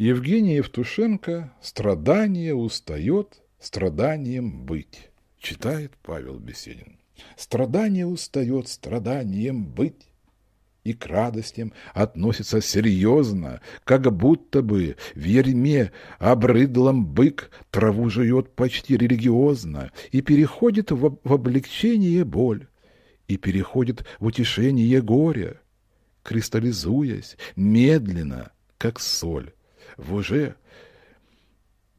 Евгений Евтушенко «Страдание устает страданием быть», читает Павел Беседин. «Страдание устает страданием быть» и к радостям относится серьезно, как будто бы в ерме обрыдлом бык траву жует почти религиозно и переходит в, в облегчение боль, и переходит в утешение горя, кристаллизуясь медленно, как соль, в уже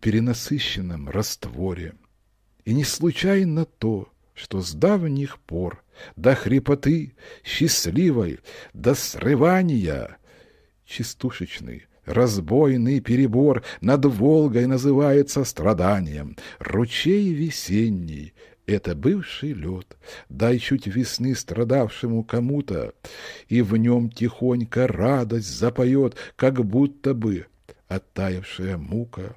перенасыщенном растворе. И не случайно то, что с давних пор до хрипоты счастливой, до срывания частушечный Разбойный перебор над Волгой называется страданием. Ручей весенний — это бывший лед. Дай чуть весны страдавшему кому-то, и в нем тихонько радость запоет, как будто бы оттаявшая мука.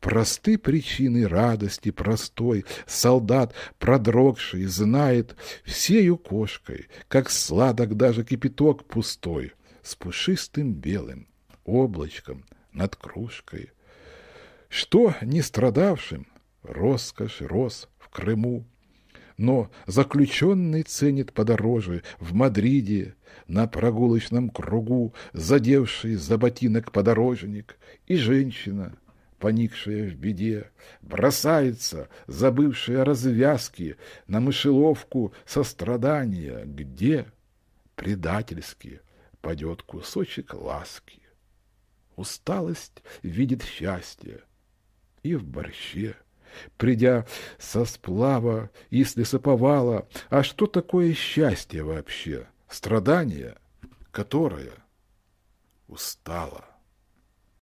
Просты причины радости простой, солдат, продрогший, знает всею кошкой, как сладок даже кипяток пустой, с пушистым белым облачком над кружкой. Что не страдавшим, роскошь рос в Крыму, но заключенный ценит подороже в Мадриде, на прогулочном кругу, задевший за ботинок подорожник, и женщина, поникшая в беде, бросается, забывшая развязки, на мышеловку сострадания, где предательски падет кусочек ласки. Усталость видит счастье и в борще придя со сплава и с лесоповала. А что такое счастье вообще? Страдание, которое устало.